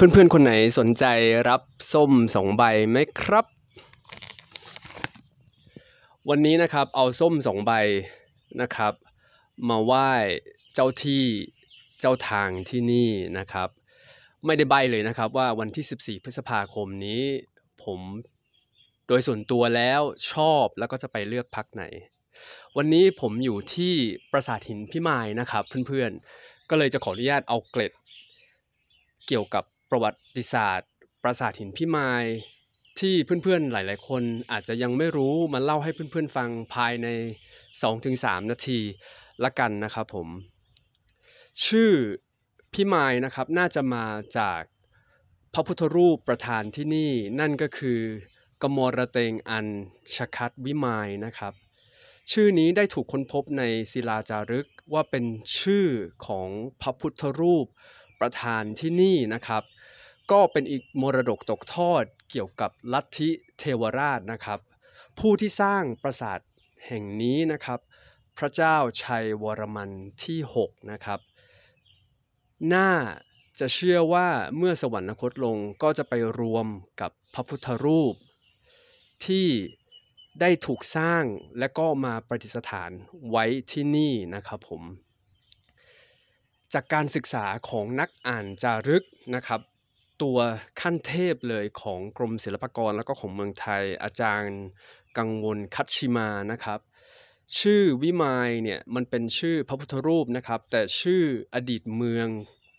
เพื่อนๆ คนไหนสนใจรับส้มสองใบไหมครับ วันนี้นะครับเอาส้มสองใบนะครับมาไหว้เจ้าที่เจ้าทางที่นี่นะครับ ไม่ได้ใบเลยนะครับ ว่าวันที่ 14 พฤษภาคมนี้ผมโดยส่วนตัวแล้วชอบแล้วก็จะไปเลือกพักไหน วันนี้ผมอยู่ที่ปราสาทหินพิมายนะครับ เพื่อนๆก็เลยจะขออนุญาตเอาเกล็ดเกี่ยวกับประวัติศาสตร์ปราสาทหินพิมายที่เพื่อนๆหลายๆ คนอาจจะยังไม่รู้มาเล่าให้เพื่อนๆฟังภายใน 2-3 นาทีละกันนะครับ ผม ชื่อพิมายนะครับน่าจะมาจากพระพุทธรูปประธานที่นี่ นั่นก็คือกมรเตงอันชคัดวิมายนะครับ ชื่อนี้ได้ถูกค้นพบในศิลาจารึกว่าเป็นชื่อของพระพุทธรูปประธานที่นี่นะครับก็เป็นอีก มรดกตกทอดเกี่ยวกับลัทธิเทวราชนะครับ ผู้ที่สร้างปราสาทแห่งนี้นะครับ พระเจ้าชัยวรมันที่6นะครับน่าจะเชื่อว่าเมื่อสวรรคตลงก็จะไปรวมกับพระพุทธรูป ที่ได้ถูกสร้างและก็มาประดิษฐานไว้ที่นี่นะครับผม จากการศึกษาของนักอ่านจารึกนะครับตัวขั้นเทพเลยของกรมศิลปากรแล้วก็ของเมืองไทยอาจารย์กังวลคัตชิมานะครับ ชื่อวิมายเนี่ยมันเป็นชื่อพระพุทธรูปนะครับ แต่ชื่ออดีตเมือง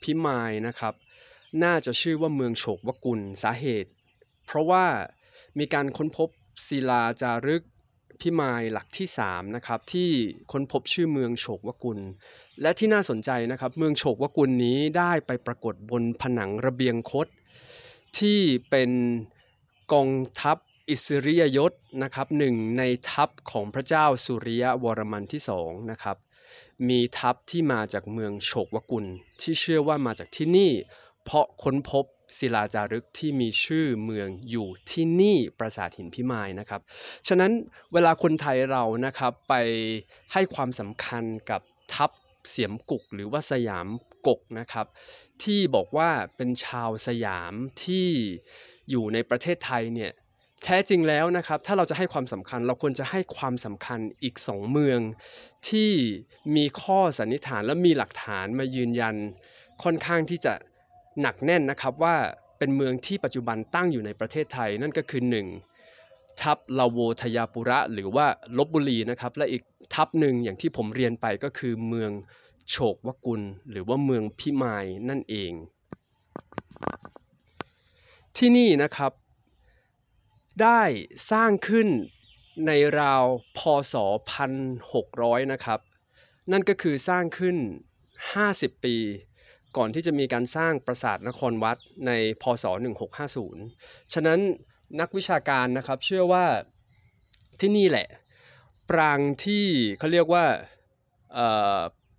พิมายนะครับ น่าจะชื่อว่าเมืองโฉกวกุลสาเหตุ เพราะว่ามีการค้นพบศิลาจารึกพิมายหลักที่3นะครับที่ค้นพบชื่อเมืองโฉกวกุลและที่น่าสนใจนะครับเมืองโฉกวกุลนี้ได้ไปปรากฏบนผนังระเบียงคดที่เป็นกองทัพอิสริยยศนะครับหนึ่งในทัพของพระเจ้าสุริยวรมันที่สองนะครับมีทัพที่มาจากเมืองโฉกวกุล ที่เชื่อว่ามาจากที่นี่เพราะค้นพบศิลาจารึกที่มีชื่อเมืองอยู่ที่นี่ปราสาทหินพิมายนะครับ ฉะนั้นเวลาคนไทยเรานะครับไปให้ความสำคัญกับทัพเสียมกุก หรือว่าสยามกกนะครับ ที่บอกว่าเป็นชาวสยามที่อยู่ในประเทศไทยเนี่ยแท้จริงแล้วนะครับ ถ้าเราจะให้ความสำคัญเราควรจะให้ความสำคัญอีกสองเมือง ที่มีข้อสันนิษฐานและมีหลักฐานมายืนยันค่อนข้างที่จะหนักแน่นนะครับว่าเป็นเมืองที่ปัจจุบันตั้งอยู่ในประเทศไทย นั่นก็คือ 1. ทับลาโวทยาปุระหรือว่าลบบุรี นะครับ และอีกทับหนึ่งอย่างที่ผมเรียนไปก็คือเมืองโฉกวกุลหรือว่าเมืองพิมายนั่นเอง ที่นี่นะครับได้สร้างขึ้นในราวพศ1600 นะครับ นั่นก็คือสร้างขึ้น 50 ปีก่อนที่จะมีการสร้างปราสาทนครวัดในพศ1650ฉะนั้นนักวิชาการนะครับเชื่อว่าที่นี่แหละ ปรางที่เขาเรียกว่า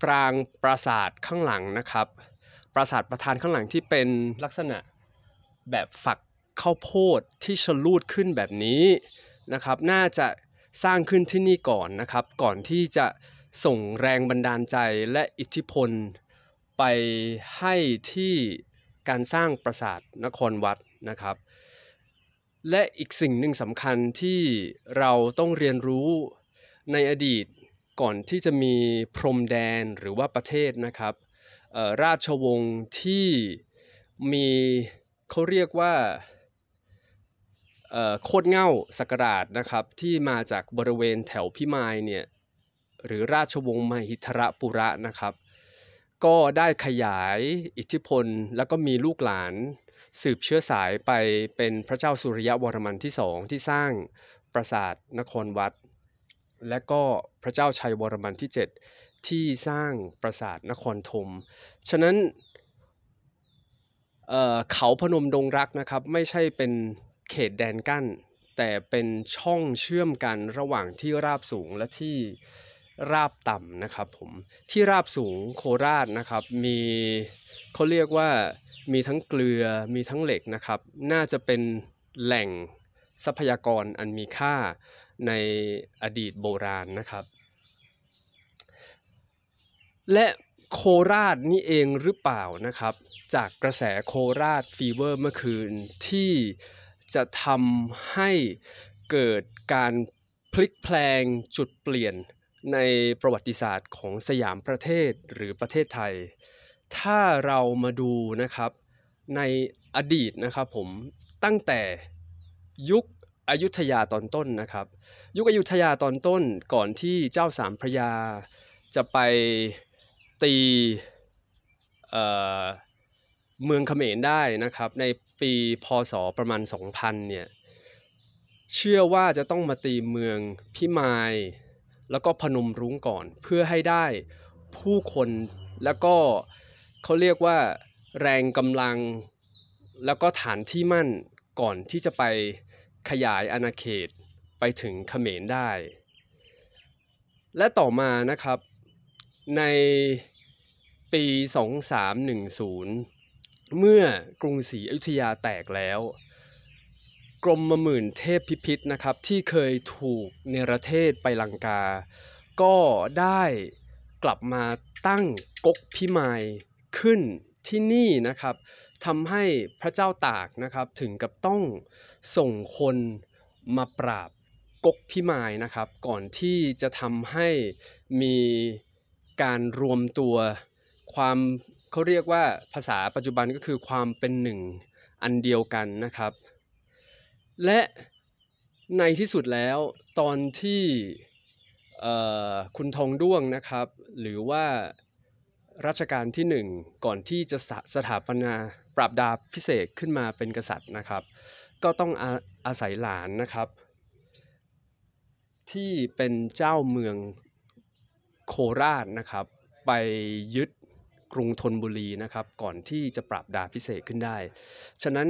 ปรางปราสาทข้างหลังนะครับ ปราสาทประธานข้างหลังที่เป็นลักษณะแบบฝักข้าวโพดที่ชลูดขึ้นแบบนี้นะครับน่าจะสร้างขึ้นที่นี่ก่อนนะครับก่อนที่จะส่งแรงบันดาลใจและอิทธิพลไปให้ที่การสร้างปราสาทนครวัดนะครับ และอีกสิ่งหนึ่งสำคัญที่เราต้องเรียนรู้ในอดีตก่อนที่จะมีพรมแดนหรือว่าประเทศนะครับ ราชวงศ์ที่มีเขาเรียกว่าโคดเง่าสกราชนะครับ ที่มาจากบริเวณแถวพิมายเนี่ยหรือราชวงศ์มหิทระปุระนะครับก็ได้ขยายอิทธิพลแล้วก็มีลูกหลานสืบเชื้อสายไปเป็นพระเจ้าสุริยะวรมันที่สองที่สร้างปราสาทนครวัด และก็พระเจ้าชัย วรมันที่ 7 ที่สร้างปราสาทนครธมฉะนั้นเเขาพนมดงรักนะครับ ไม่ใช่เป็นเขตแดนกั้นแต่เป็นช่องเชื่อมกันระหว่างที่ราบสูงและที่ราบต่ำนะครับผมที่ราบสูงโคราชนะครับมีเขาเรียกว่ามีทั้งเกลือมีทั้งเหล็กนะครับน่าจะเป็นแหล่งทรัพยากรอันมีค่าในอดีตโบราณนะครับ และโคราชนี่เองหรือเปล่านะครับจากกระแสโคราชฟีเวอร์เมื่อคืนที่จะทำให้เกิดการพลิกแพลงจุดเปลี่ยนในประวัติศาสตร์ของสยามประเทศหรือประเทศไทย ถ้าเรามาดูนะครับในอดีตนะครับผมตั้งแต่ยุคอยุธยาตอนต้นนะครับ ยุคอยุธยาตอนต้นก่อนที่เจ้าสามพระยาจะไปตีเเมืองเขมรได้นะครับ ในปีพศประมาณ 2000 เนี่ย เชื่อว่าจะต้องมาตีเมืองพิมายแล้วก็พนมรุ้งก่อนเพื่อให้ได้ผู้คนแล้วก็เขาเรียกว่าแรงกำลัง แล้วก็ฐานที่มั่นก่อนที่จะไปขยายอาณาเขตไปถึงเขมรได้ และต่อมานะครับในปี 2310 เมื่อกรุงศรีอยุธยาแตกแล้วกรมมหมื่นเทพพิพิธนะครับ ที่เคยถูกเนรเทศไปลังกา ก็ได้กลับมาตั้งกกพิมายขึ้นที่นี่นะครับทำให้พระเจ้าตากนะครับ ถึงกับต้องส่งคนมาปราบกกพิมายนะครับ ก่อนที่จะทำให้มีการรวมตัวความเขาเรียกว่าภาษาปัจจุบันก็คือความเป็นหนึ่งอันเดียวกันนะครับและในที่สุดแล้วตอนที่คุณทองด้วงนะครับ หรือว่ารัชกาลที่หนึ่งก่อนที่จะสถาปนาปราบดาพิเศษขึ้นมาเป็นกษัตริย์นะครับ ก็ต้องอาอาศัยหลานนะครับ ที่เป็นเจ้าเมืองโคราชนะครับ ไปยึดกรุงธนบุรีนะครับ ก่อนที่จะปราบดาพิเศษขึ้นได้ฉะนั้น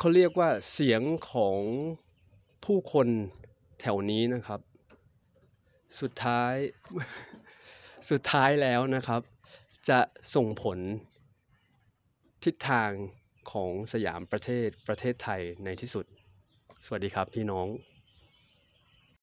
เขาเรียกว่าเสียงของผู้คนแถวนี้นะครับ สุดท้ายสุดท้ายแล้วนะครับ จะส่งผลทิศทางของสยามประเทศประเทศไทยในที่สุด สวัสดีครับพี่น้อง